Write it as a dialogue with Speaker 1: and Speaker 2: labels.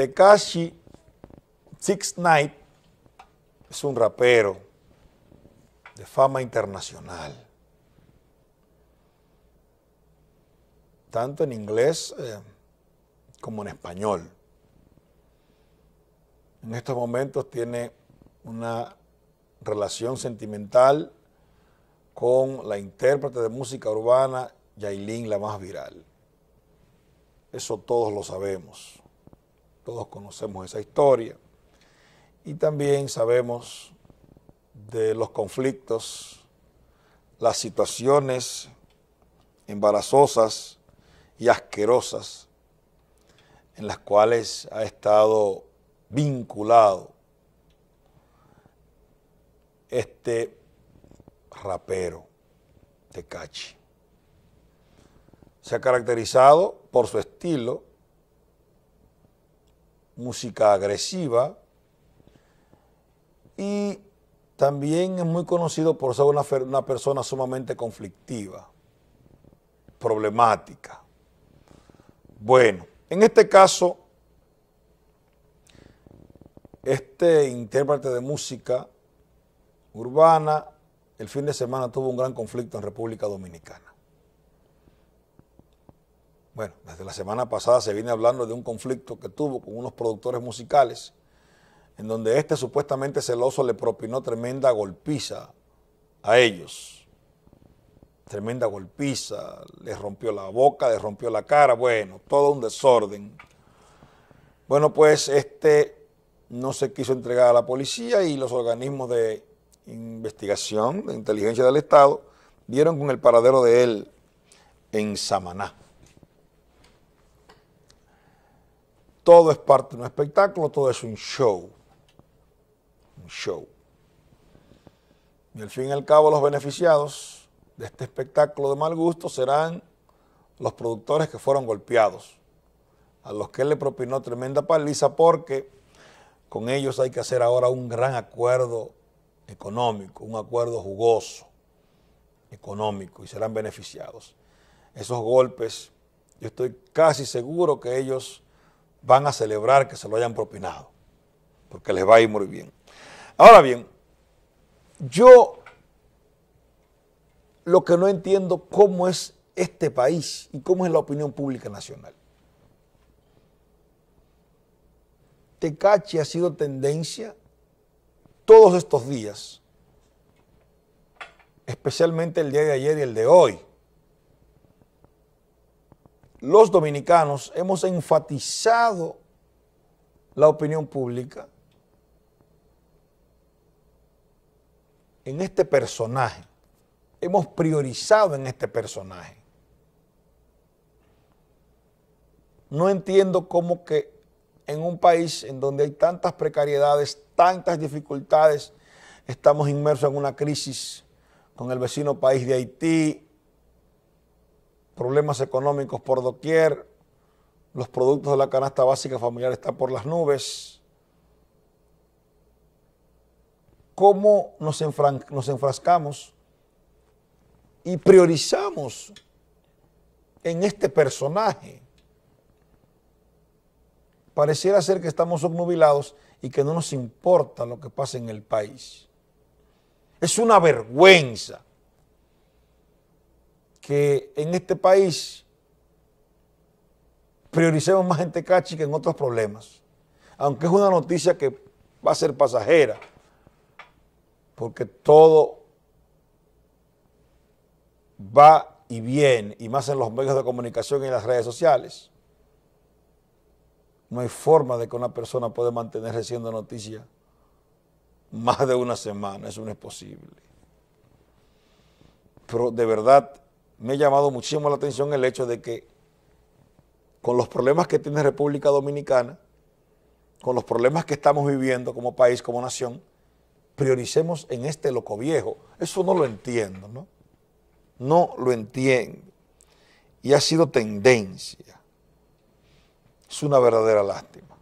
Speaker 1: Tekashi Six Night es un rapero de fama internacional. Tanto en inglés eh, como en español. En estos momentos tiene una relación sentimental con la intérprete de música urbana Yailin, la más viral. Eso todos lo sabemos todos conocemos esa historia, y también sabemos de los conflictos, las situaciones embarazosas y asquerosas en las cuales ha estado vinculado este rapero Tecachi. Se ha caracterizado por su estilo música agresiva y también es muy conocido por ser una, persona sumamente conflictiva, problemática. Bueno, en este caso, este intérprete de música urbana el fin de semana tuvo un gran conflicto en República Dominicana. Bueno, desde la semana pasada se viene hablando de un conflicto que tuvo con unos productores musicales, en donde este supuestamente celoso le propinó tremenda golpiza a ellos. Tremenda golpiza, les rompió la boca, les rompió la cara, bueno, todo un desorden. Bueno, pues este no se quiso entregar a la policía y los organismos de investigación, de inteligencia del Estado, dieron con el paradero de él en Samaná. todo es parte de un espectáculo, todo es un show. Un show. Y al fin y al cabo los beneficiados de este espectáculo de mal gusto serán los productores que fueron golpeados, a los que él le propinó tremenda paliza porque con ellos hay que hacer ahora un gran acuerdo económico, un acuerdo jugoso, económico, y serán beneficiados. Esos golpes, yo estoy casi seguro que ellos van a celebrar que se lo hayan propinado, porque les va a ir muy bien. Ahora bien, yo lo que no entiendo cómo es este país y cómo es la opinión pública nacional. Tecachi ha sido tendencia todos estos días, especialmente el día de ayer y el de hoy, los dominicanos hemos enfatizado la opinión pública en este personaje. Hemos priorizado en este personaje. No entiendo cómo que en un país en donde hay tantas precariedades, tantas dificultades, estamos inmersos en una crisis con el vecino país de Haití, problemas económicos por doquier, los productos de la canasta básica familiar están por las nubes. ¿Cómo nos, enfrascamos y priorizamos en este personaje? Pareciera ser que estamos obnubilados y que no nos importa lo que pasa en el país. Es una vergüenza que en este país prioricemos más gente Tecachi que en otros problemas. Aunque es una noticia que va a ser pasajera, porque todo va y viene, y más en los medios de comunicación y en las redes sociales. No hay forma de que una persona pueda mantener recibiendo noticia más de una semana, eso no es posible. Pero de verdad me ha llamado muchísimo la atención el hecho de que con los problemas que tiene República Dominicana, con los problemas que estamos viviendo como país, como nación, prioricemos en este loco viejo. Eso no lo entiendo, ¿no? No lo entiendo. Y ha sido tendencia. Es una verdadera lástima.